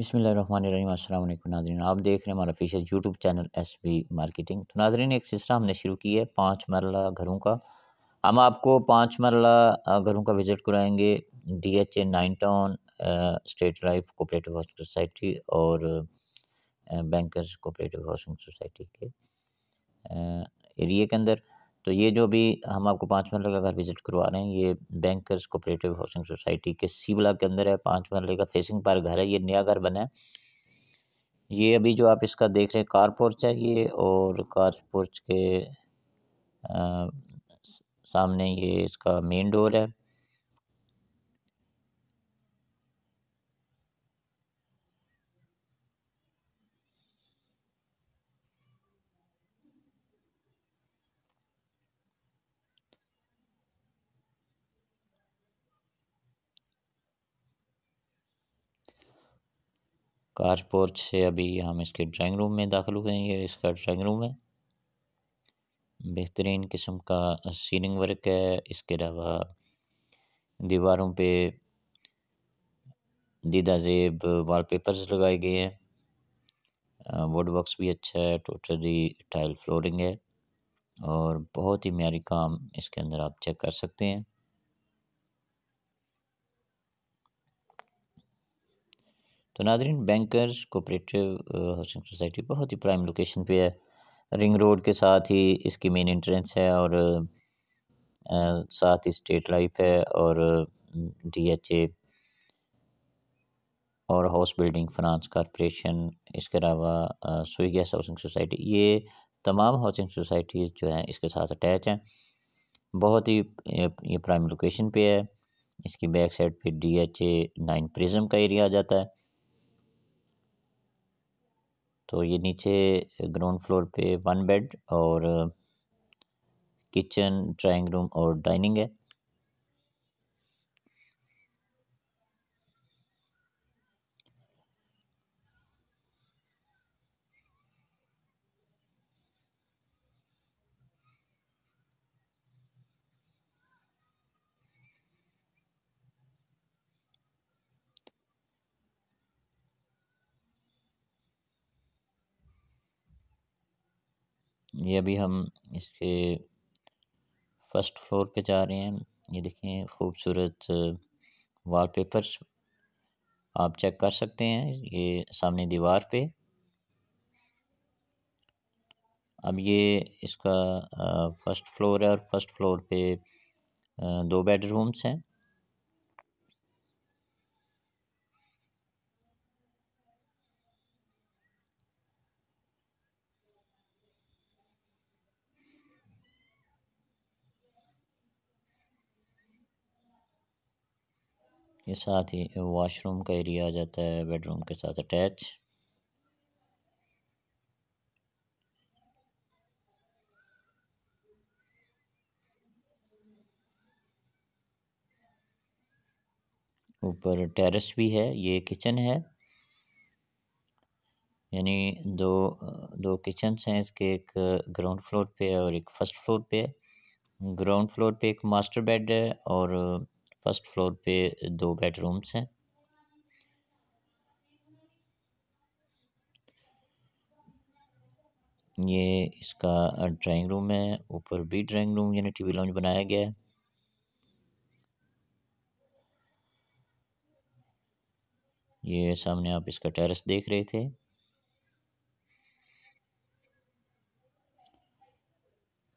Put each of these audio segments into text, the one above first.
अस्सलाम वालेकुम नाजरीन आप देख रहे हैं हमारा official YouTube channel S B marketing तो नाजरीन एक सिलसिला हमने शुरू की है पाँच मरला घरों का हम आपको पाँच मरला घरों का विज़िट कराएंगे D H A nine town state life cooperative housing society और बैंकर्स कोपरेटिव हाउसिंग सोसाइटी के एरिए के अंदर तो ये जो भी हम आपको पाँच मरले का घर विज़िट करवा रहे हैं ये बैंकर्स कोऑपरेटिव हाउसिंग सोसाइटी के सी ब्लॉक के अंदर है पाँच मरले का फेसिंग पार्क घर है ये नया घर बना है ये अभी जो आप इसका देख रहे हैं कार पोर्च है ये और कार पोर्च के आ, सामने ये इसका मेन डोर है कार पोर्च से अभी हम इसके ड्राइंग रूम में दाखिल हुए हैं ये इसका ड्राइंग रूम है बेहतरीन किस्म का सीलिंग वर्क है इसके अलावा दीवारों पे दीदा जेब पेपर्स लगाए गए हैं वुड वर्क्स भी अच्छा है टोटली टाइल फ्लोरिंग है और बहुत ही म्यारी काम इसके अंदर आप चेक कर सकते हैं तो नाजरीन बैंकर कोपरेटिव हाउसिंग सोसाइटी बहुत ही प्राइम लोकेशन पे है रिंग रोड के साथ ही इसकी मेन एंट्रेंस है और आ, साथ ही स्टेट लाइफ है और डी एच ए और हाउस बिल्डिंग फाइनेंस कॉरपोरेशन इसके अलावा सुई गैस हाउसिंग सोसाइटी ये तमाम हाउसिंग सोसाइटीज़ जो हैं इसके साथ अटैच हैं बहुत ही ये प्राइम लोकेशन पे है इसकी बैक साइड पे D H A nine prism का एरिया आ जाता है तो ये नीचे ग्राउंड फ्लोर पे वन बेड और किचन ड्राइंग रूम और डाइनिंग है ये अभी हम इसके फर्स्ट फ्लोर पे जा रहे हैं ये देखें खूबसूरत वॉलपेपर्स आप चेक कर सकते हैं ये सामने दीवार पे अब ये इसका फर्स्ट फ्लोर है और फर्स्ट फ्लोर पे दो बेडरूम्स हैं ये साथ ही वॉशरूम का एरिया आ जाता है बेडरूम के साथ अटैच ऊपर टेरेस भी है ये किचन है यानी दो दो किचन हैं इसके एक ग्राउंड फ्लोर पे है और एक फर्स्ट फ्लोर पे है ग्राउंड फ्लोर पे एक मास्टर बेड है और फर्स्ट फ्लोर पे दो बेडरूम्स हैं ये इसका ड्राइंग रूम है ऊपर भी ड्राइंग रूम यानी टीवी लॉन्च बनाया गया है ये सामने आप इसका टेरेस देख रहे थे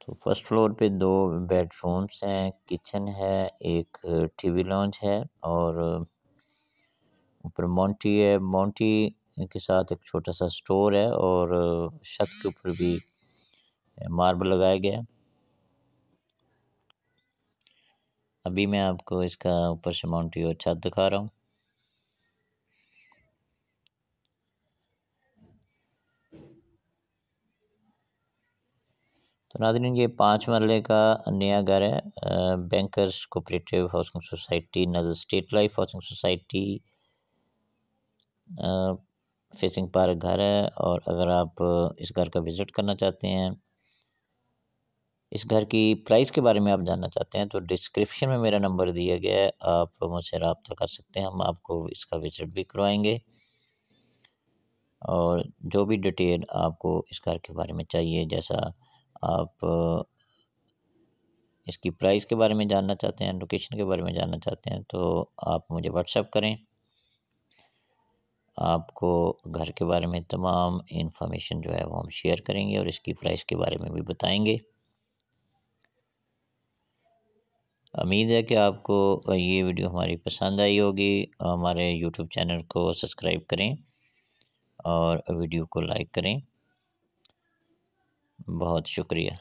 तो फर्स्ट फ्लोर पे दो बेडरूम्स हैं किचन है एक टीवी लॉन्च है और ऊपर मोंटी है मोंटी के साथ एक छोटा सा स्टोर है और छत के ऊपर भी मार्बल लगाया गया अभी मैं आपको इसका ऊपर से मोंटी और छत दिखा रहा हूँ तो नाजरीन ये पाँच मरले का नया घर है बैंकर्स कोपरेटिव हाउसिंग सोसाइटी नजर state life housing society facing park घर है और अगर आप इस घर का विज़िट करना चाहते हैं इस घर की प्राइस के बारे में आप जानना चाहते हैं तो डिस्क्रिप्शन में मेरा नंबर दिया गया है आप मुझसे रबता कर सकते हैं हम आपको इसका विज़िट भी करवाएंगे और जो भी डिटेल आपको इस घर के बारे में चाहिए जैसा आप इसकी प्राइस के बारे में जानना चाहते हैं लोकेशन के बारे में जानना चाहते हैं तो आप मुझे व्हाट्सअप करें आपको घर के बारे में तमाम इन्फॉर्मेशन जो है वो हम शेयर करेंगे और इसकी प्राइस के बारे में भी बताएंगे उम्मीद है कि आपको ये वीडियो हमारी पसंद आई होगी हमारे यूट्यूब चैनल को सब्सक्राइब करें और वीडियो को लाइक करें बहुत शुक्रिया